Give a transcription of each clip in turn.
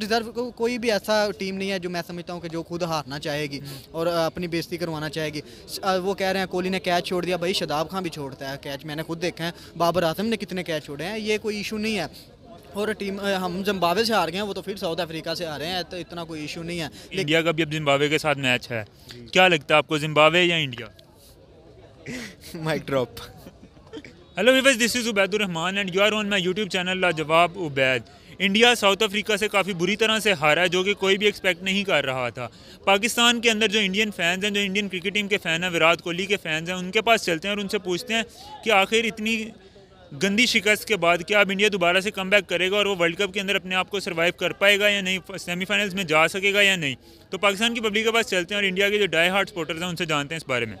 Reserve को कोई भी ऐसा टीम नहीं है जो मैं समझता हूँ कि जो खुद हारना चाहेगी हम्म। और अपनी बेजती करवाना चाहेगी वो कह रहे हैं कोहली ने कैच छोड़ दिया भाई शदाब खां भी छोड़ता है कैच मैंने खुद देखा है बाबर आजम ने कितने कैच छोड़े हैं ये कोई इशू नहीं है और टीम हम जिम्बावे से हार गए हैं वो तो फिर साउथ अफ्रीका से हारे हैं तो इतना कोई इशू नहीं है इंडिया का भी अब जिम्बावे के साथ मैच है क्या लगता है आपको जिम्बावे या India mic drop hello viewers this is Ubaidur Rahman and you are on my YouTube channel Lajawab Ubaid India south Africa से काफ़ी बुरी तरह से हारा जो कि कोई भी एक्सपेक्ट नहीं कर रहा था पाकिस्तान के अंदर जो इंडियन फैंस हैं जो इंडियन क्रिकेट टीम के फ़ैन हैं विराट कोहली के फ़ैन्स हैं उनके पास चलते हैं और उनसे पूछते हैं कि आखिर इतनी गंदी शिकस्त के बाद क्या अब इंडिया दोबारा से कम बैक करेगा और वो वर्ल्ड कप के अंदर अपने आप को सर्वाइव कर पाएगा या नहीं सेमीफाइनल्स में जा सकेगा या नहीं तो पाकिस्तान की पब्लिक के पास चलते हैं और इंडिया के जो डाई हार्ट स्पोर्टर्स हैं उनसे जानते हैं इस बारे में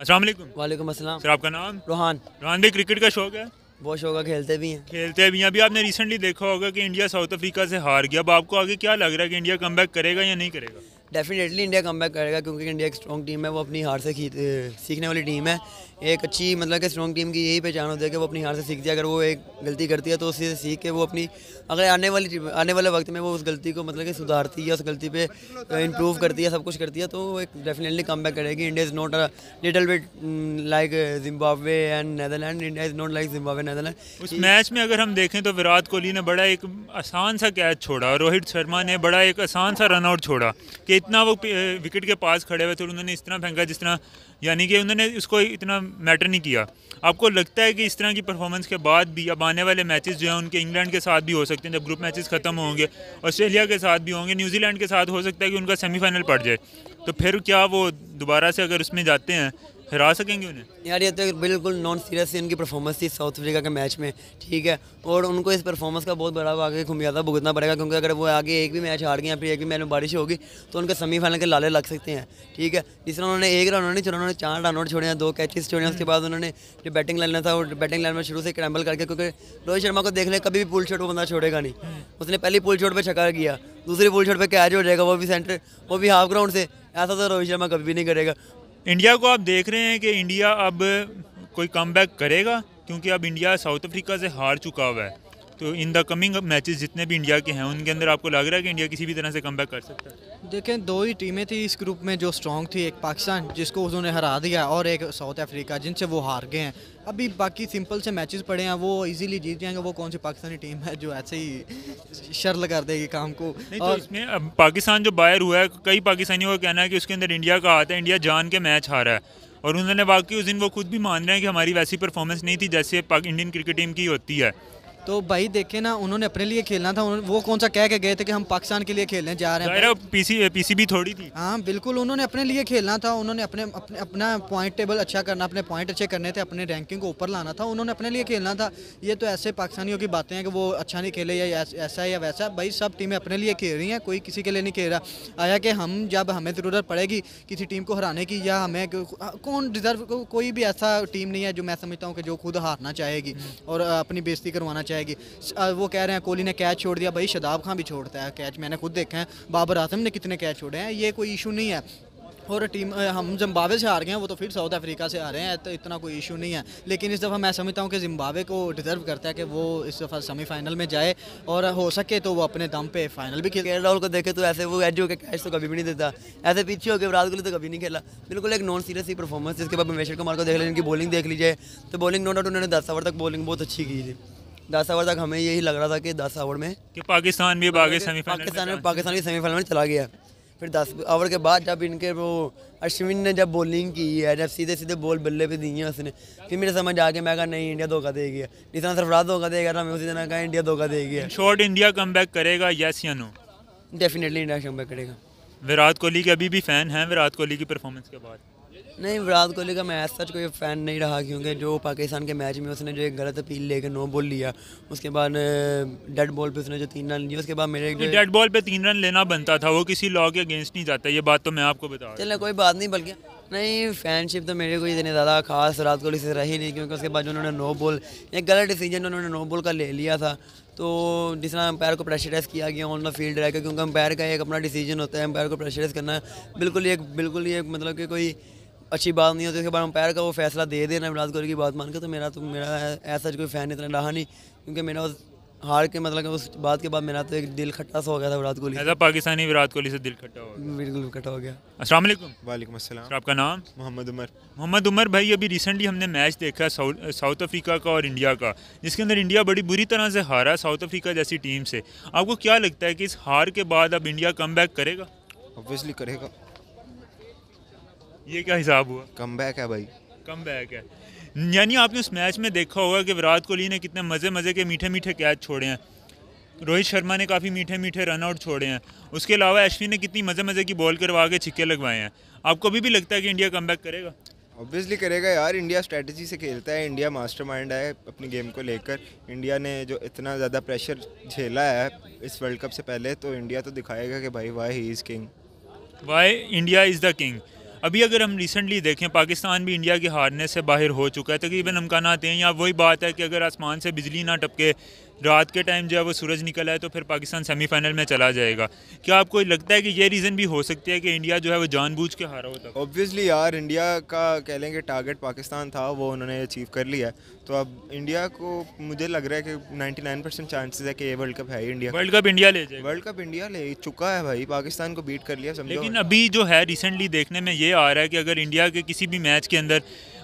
असल वाले सर आपका नाम रोहान रोहान भाई क्रिकेट का शौक है बहुत होगा खेलते भी हैं खेलते भी हैं अभी आपने रिसेंटली देखा होगा कि इंडिया साउथ अफ्रीका से हार गया अब आपको आगे क्या लग रहा है कि इंडिया कम करेगा या नहीं करेगा डेफिनेटली इंडिया कम बैक करेगा क्योंकि इंडिया एक स्ट्रॉन्ग टीम है वो अपनी हार से सीखने वाली टीम है एक अच्छी मतलब कि स्ट्रॉन्ग टीम की यही पहचान होती है कि वो अपनी हार से सीखती है अगर वो एक गलती करती है तो उससे सीख के वो अपनी अगर आने वाली आने वाले वक्त में वो उस गलती को मतलब कि सुधारती है उस गलती पे इम्प्रूव करती है सब कुछ करती है तो वो एक डेफिनेटली कम बैक करेगी India is not little bit like Zimbabwe and Netherland India is not like Zimbabwe Netherland उस मैच में अगर हम देखें तो विराट कोहली ने बड़ा एक आसान सा कैच छोड़ा रोहित शर्मा ने बड़ा एक आसान सा रनआउट छोड़ा कि इतना वो विकेट के पास खड़े हुए थे और उन्होंने इस तरह फेंका जिस तरह यानी कि उन्होंने उसको इतना मैटर नहीं किया आपको लगता है कि इस तरह की परफॉर्मेंस के बाद भी अब आने वाले मैचेस जो हैं उनके इंग्लैंड के साथ भी हो सकते हैं जब ग्रुप मैचेस ख़त्म होंगे ऑस्ट्रेलिया के साथ भी होंगे न्यूजीलैंड के साथ हो सकता है कि उनका सेमीफाइनल पड़ जाए तो फिर क्या वो दोबारा से अगर उसमें जाते हैं हरा सकेंगे उन्हें यार ये तो बिल्कुल नॉन सीरियस इनकी परफॉर्मेंस थी साउथ अफ्रीका के मैच में ठीक है और उनको इस परफॉर्मेंस का बहुत बड़ा आगे खुमियाजा भुगतना पड़ेगा क्योंकि अगर वो आगे एक भी मैच हार गए या फिर एक भी मैच में बारिश होगी तो उनके सेमीफाइनल के लाले लग सकते हैं ठीक है तरह उन्होंने एक रन नहीं छोड़ा उन्होंने चार रन आउट छोड़े हैं दो कैचेस छोड़े हैं उसके बाद उन्होंने जो बैटिंग लाइन था वो बैटिंग लाइन में शुरू से क्रैम्बल करके क्योंकि रोहित शर्मा को देख कभी भी पुल शॉट वो बंदा छोड़ेगा नहीं उसने पहली पुल शॉट पर छका किया दूसरी पुल शॉट पर कैच हो जाएगा वो भी सेंटर वो भी हाफ ग्राउंड से ऐसा तो रोहित शर्मा कभी भी नहीं करेगा इंडिया को आप देख रहे हैं कि इंडिया अब कोई कम बैक करेगा क्योंकि अब इंडिया साउथ अफ्रीका से हार चुका हुआ है तो इन द कमिंग मैचेस जितने भी इंडिया के हैं उनके अंदर आपको लग रहा है कि इंडिया किसी भी तरह से कम कर सकता है देखें दो ही टीमें थी इस ग्रुप में जो स्ट्रॉन्ग थी एक पाकिस्तान जिसको उन्होंने हरा दिया और एक साउथ अफ्रीका जिनसे वो हार गए हैं अभी बाकी सिंपल से मैचेस पड़े हैं वो इजीली जीत जाएंगे वो कौन सी पाकिस्तानी टीम है जो ऐसे ही शर्ल कर देगी काम को नहीं तो और तो इसमें अब पाकिस्तान जो बायर हुआ है कई पाकिस्तानियों का कहना है कि उसके अंदर इंडिया का हाथ है इंडिया जान के मैच हारा है और उन्होंने बाकी उस दिन वो खुद भी मान रहे हैं कि हमारी वैसी परफॉर्मेंस नहीं थी जैसे इंडियन क्रिकेट टीम की होती है तो भाई देखे ना उन्होंने अपने लिए खेलना था वो कौन सा कह के गए थे कि हम पाकिस्तान के लिए खेलने जा रहे हैं पीसी पीसीबी थोड़ी थी हाँ बिल्कुल उन्होंने अपने लिए खेलना था उन्होंने अपने अपने अपना पॉइंट टेबल अच्छा करना अपने पॉइंट अच्छे करने थे अपने रैंकिंग को ऊपर लाना था उन्होंने अपने लिए खेलना था ये तो ऐसे पाकिस्तानियों की बातें हैं कि वो अच्छा नहीं खेले या ऐसा या वैसा भाई सब टीमें अपने लिए खेल रही हैं कोई किसी के लिए नहीं खेल रहा आया कि हम जब हमें ज़रूरत पड़ेगी किसी टीम को हराने की या हमें हाँ, कौन डिज़र्व कोई भी ऐसा टीम नहीं है जो मैं समझता हूँ कि जो खुद हारना चाहेगी और अपनी बेजती करवाना કેક વો કહે રહે હે કોલી ને કેચ છોડ દિયા ભાઈ શહદаб ખાન ભી છોડતા હે કેચ મેને ખુદ દેખા હે બાબર આઝમ ને કિતને કેચ છોડે હે યે કોઈ ઇશ્યુ નહીં હે ઓર ટીમ હમ ઝિમ્બાબવે હાર ગયા વો તો ફિર સાઉથ આફ્રિકા સે આ રહે હે તો اتنا કોઈ ઇશ્યુ નહીં હે લેકિન ઇસ દફા મેં એ સમજીતા હું કે ઝિમ્બાબવે કો ડિઝર્વ કરતા હે કે વો ઇસ દફા સેમી ફાઈનલ મે જાયે ઓર હો સકે તો વો અપને દમ પે ફાઈનલ ભી ખેલ કે રાહુલ કો દેખે તો એસે વો એજ હો કે કેચ તો કભી ભી નહીં دیتا એસે પીછે હો કે વરાદ ઘુલી તો કભી નહીં खेला બિલકુલ એક નોન સીરિયસલી પરફોર્મન્સ جسકે બાદ હમેશર કુમાર કો દેખ લે જિનકી બોલિંગ દેખ લીજે તો બોલિંગ નો ડાઉટ दस ओवर तक हमें यही लग रहा था कि दस ओवर में कि पाकिस्तान भी सेमीफाइनल पाकिस्तान में पाकिस्तान भी सेमीफाइनल में चला गया फिर दस ओवर के बाद जब इनके वो अश्विन ने जब बॉलिंग की है जब सीधे सीधे बॉल बल्ले पे दी है उसने फिर मेरे समझ आ गया मैं कहा नहीं इंडिया धोखा दे गया जिस तरह सरफराज धोखा देगा ना मैं उसी तरह कहा इंडिया धोखा दे गया शॉर्ट इंडिया कम करेगा यस या नो डेफिनेटली इंडिया कम करेगा विराट कोहली के अभी भी फ़ैन हैं विराट कोहली की परफॉर्मेंस के बाद नहीं विराट कोहली का मैं सच कोई फ़ैन नहीं रहा क्योंकि जो पाकिस्तान के मैच में उसने जो एक गलत अपील लेकर नो बॉल लिया उसके बाद डेड बॉल पे उसने जो तीन रन लिया उसके बाद मेरे डेड बॉल पे तीन रन लेना बनता था वो किसी लॉ के अगेंस्ट नहीं जाता ये बात तो मैं आपको बता चलो कोई बात नहीं बल्कि नहीं फैनशिप तो मेरे को इतनी ज़्यादा खास विराट कोहली से रही नहीं क्योंकि उसके बाद उन्होंने नो बॉल एक गलत डिसीजन उन्होंने नो बॉल का ले लिया था तो जिस तरह अंपायर को प्रेशराइज किया गया ऑन द फील्ड रहकर क्योंकि अंपायर का एक अपना डिसीजन होता है अंपायर को प्रेशराइज करना बिल्कुल ही एक बिल्कुल ही एक मतलब कि कोई अच्छी बात नहीं होती उसके बाद अंपायर का वो फैसला दे देना विराट कोहली की बात मान के तो मेरा तो मेरा ऐसा कोई फ़ैन इतना रहा नहीं क्योंकि मेरा उस हार के मतलब उस बात के बाद मेरा तो एक दिल खट्टा सा हो गया था विराट कोहली पाकिस्तानी विराट कोहली से दिल खट्टा हो गया बिल्कुल खट्टा हो गया अस्सलाम वालेकुम वालेकुम अस्सलाम आपका नाम मोहम्मद उमर मोहम्मद उमर भाई अभी रिसेंटली हमने मैच देखा साउथ अफ्रीका का और इंडिया का जिसके अंदर इंडिया बड़ी बुरी तरह से हारा साउथ अफ्रीका जैसी टीम से आपको क्या लगता है कि इस हार के बाद अब इंडिया कम करेगा ऑब्वियसली करेगा ये क्या हिसाब हुआ कम बैक है भाई कम बैक है यानी आपने उस मैच में देखा होगा कि विराट कोहली ने कितने मज़े मज़े के मीठे मीठे कैच छोड़े हैं रोहित शर्मा ने काफ़ी मीठे मीठे रनआउट छोड़े हैं उसके अलावा अश्विन ने कितनी मज़े मज़े की बॉल करवा के छिक्के लगवाए हैं आपको अभी भी लगता है कि इंडिया कम करेगा ऑब्वियसली करेगा यार इंडिया स्ट्रेटजी से खेलता है इंडिया मास्टरमाइंड है अपनी गेम को लेकर इंडिया ने जो इतना ज़्यादा प्रेशर झेला है इस वर्ल्ड कप से पहले तो इंडिया तो दिखाएगा कि भाई why he is king why India is the king अभी अगर हम रिसेंटली देखें पाकिस्तान भी इंडिया के हारने से बाहर हो चुका है तकरीबन आते हैं या वही बात है कि अगर आसमान से बिजली ना टपके रात के टाइम जो है वो सूरज निकल आए तो फिर पाकिस्तान सेमीफाइनल में चला जाएगा क्या आपको लगता है कि ये रीज़न भी हो सकती है कि इंडिया जो है वो जानबूझ के हारा होता है ऑब्वियसली यार इंडिया का कह लेंगे टारगेट पाकिस्तान था वो उन्होंने अचीव कर लिया है तो अब इंडिया को मुझे लग रहा है कि नाइन्टी परसेंट चांसेस है कि ये वर्ल्ड कप है इंडिया वर्ल्ड कप इंडिया ले जाए वर्ल्ड कप इंडिया ले चुका है भाई पाकिस्तान को बीट कर लिया लेकिन अभी जो है रिसेंटली देखने में ये आ रहा है कि अगर इंडिया के किसी भी मैच के अंदर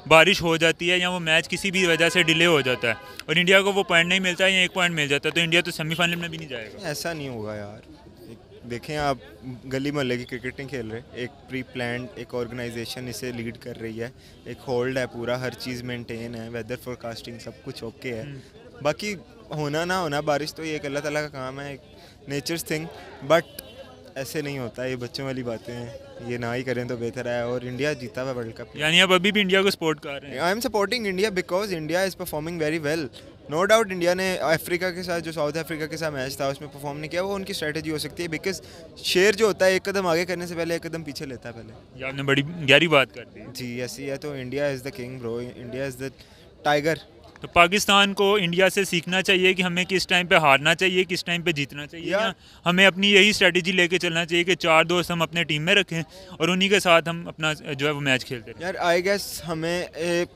बारिश हो जाती है या वो मैच किसी भी वजह से डिले हो जाता है और इंडिया को वो पॉइंट नहीं मिलता है या एक पॉइंट मिल जाता है तो इंडिया तो सेमीफाइनल में भी नहीं जाएगा ऐसा नहीं होगा यार देखें आप गली मोहल्ले की क्रिकेट नहीं खेल रहे एक प्री प्लान एक ऑर्गेनाइजेशन इसे लीड कर रही है एक होल्ड है पूरा हर चीज़ मेंटेन है वेदर फोरकास्टिंग सब कुछ ओके है हम्म। बाकी होना ना होना बारिश तो ये एक अल्लाह तला का काम है एक नेचर थिंग बट ऐसे नहीं होता ये बच्चों वाली बातें हैं ये ना ही करें तो बेहतर है और इंडिया जीता हुआ वर्ल्ड कप यानी आप अभी भी इंडिया को सपोर्ट कर रहे हैं I am supporting India because India is performing very well no doubt India ने अफ्रीका के साथ जो साउथ अफ्रीका के साथ मैच था उसमें परफॉर्म नहीं किया वो उनकी स्ट्रैटेजी हो सकती है बिकॉज शेर जो होता है एक कदम आगे करने से पहले एक कदम पीछे लेता है पहले आपने बड़ी गहरी बात कर दी जी ऐसी है तो India is the king bro India is the tiger तो पाकिस्तान को इंडिया से सीखना चाहिए कि हमें किस टाइम पे हारना चाहिए किस टाइम पे जीतना चाहिए या हमें अपनी यही स्ट्रेटजी लेके चलना चाहिए कि चार दोस्त हम अपने टीम में रखें और उन्हीं के साथ हम अपना जो है वो मैच खेलते हैं यार आई गेस हमें ए,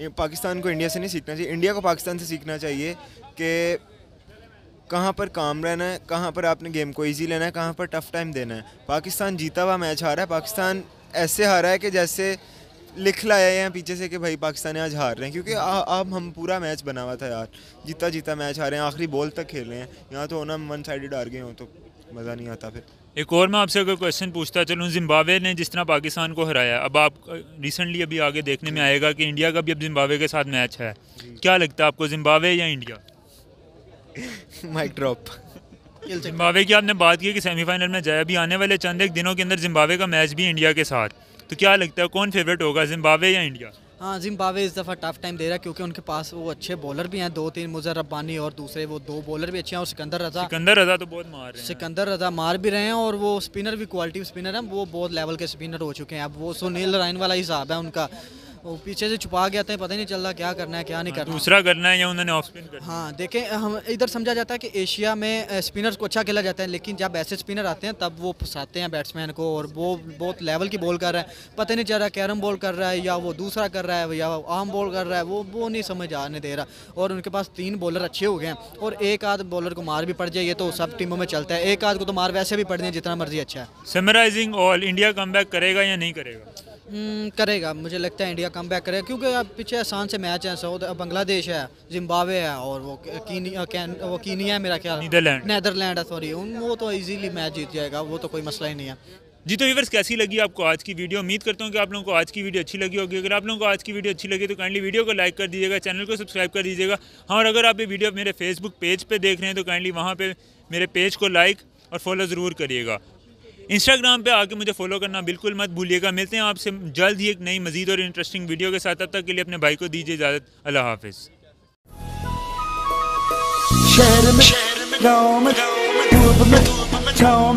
ए, पाकिस्तान को इंडिया से नहीं सीखना चाहिए इंडिया को पाकिस्तान से सीखना चाहिए कि कहाँ पर काम रहना है कहाँ पर आपने गेम को ईजी लेना है कहाँ पर टफ टाइम देना है पाकिस्तान जीता हुआ मैच हारा है पाकिस्तान ऐसे हारा है कि जैसे लिख लाया है पीछे से कि भाई पाकिस्तान आज हार रहे हैं क्योंकि अब हम पूरा मैच बना हुआ था यार जीता जीता मैच हारे हैं आखिरी बॉल तक खेल रहे हैं यहाँ तो होना वन साइडेड हार गए हो तो मज़ा नहीं आता फिर एक और मैं आपसे अगर क्वेश्चन पूछता चलूँ जिम्बावे ने जिस तरह पाकिस्तान को हराया अब आप रिसेंटली अभी आगे देखने में आएगा कि इंडिया का भी अब जिम्बावे के साथ मैच है क्या लगता है आपको जिम्बावे या इंडिया माइक ड्रॉप जिम्बावे की आपने बात की कि सेमीफाइनल में जाए अभी आने वाले चंद एक दिनों के अंदर जिम्बावे का मैच भी इंडिया के साथ तो क्या लगता है कौन फेवरेट होगा जिम्बावे या इंडिया हाँ जिम्बावे इस दफ़ा टफ टाइम दे रहा है क्योंकि उनके पास वो अच्छे बॉलर भी हैं दो तीन मुजर अब्बानी और दूसरे वो दो बॉलर भी अच्छे हैं और सिकंदर रजा सिकंदर रजा तो बहुत मार रहे हैं सिकंदर रजा मार भी रहे हैं और वो स्पिनर भी क्वालिटी स्पिनर हैं वो बहुत लेवल के स्पिनर हो चुके हैं अब वो सुनील नारायण वाला हिसाब है उनका वो पीछे से छुपा गया था पता ही नहीं चल रहा क्या करना है क्या नहीं हाँ, करना दूसरा करना है या उन्होंने ऑफ स्पिन करना हाँ देखें हम इधर समझा जाता है कि एशिया में स्पिनर्स को अच्छा खेला जाता है लेकिन जब ऐसे स्पिनर आते हैं तब वो फंसाते हैं बैट्समैन को और वो बहुत लेवल की बॉल कर रहे हैं पता नहीं चल रहा कैरम बॉल कर रहा है या वो दूसरा कर रहा है या आम बॉल कर रहा है वो वो नहीं समझ आने दे रहा और उनके पास तीन बॉलर अच्छे हो गए हैं और एक आध बॉलर को मार भी पड़ जाए ये तो सब टीमों में चलता है एक आध को तो मार वैसे भी पड़ जाए जितना मर्जी अच्छा है समराइजिंग ऑल इंडिया कम करेगा या नहीं करेगा हम्म, करेगा मुझे लगता है इंडिया कम बैक करेगा क्योंकि अब पीछे आसान से मैच हैं साउथ बांग्लादेश है जिम्बावे है और वो कीनिया वो कीनिया है मेरा ख्याल नीदरलैंड नीदरलैंड है सॉरी उन वो तो इजीली मैच जीत जाएगा वो तो कोई मसला ही नहीं है जी तो व्यूवर्स कैसी लगी आपको आज की वीडियो उम्मीद करता हूँ कि आप लोगों को आज की वीडियो अच्छी लगी होगी अगर आप लोगों को आज की वीडियो अच्छी लगी तो काइंडली वीडियो को लाइक कर दीजिएगा चैनल को सब्सक्राइब कर दीजिएगा हाँ और अगर आप ये वीडियो मेरे फेसबुक पेज पर देख रहे हैं तो काइंडली वहाँ पर मेरे पेज को लाइक और फॉलो ज़रूर करिएगा इंस्टाग्राम पे आके मुझे फॉलो करना बिल्कुल मत भूलिएगा मिलते हैं आपसे जल्द ही एक नई मजीद और इंटरेस्टिंग वीडियो के साथ अब तक के लिए अपने भाई को दीजिए इजाज़त अल्लाह हाफिज़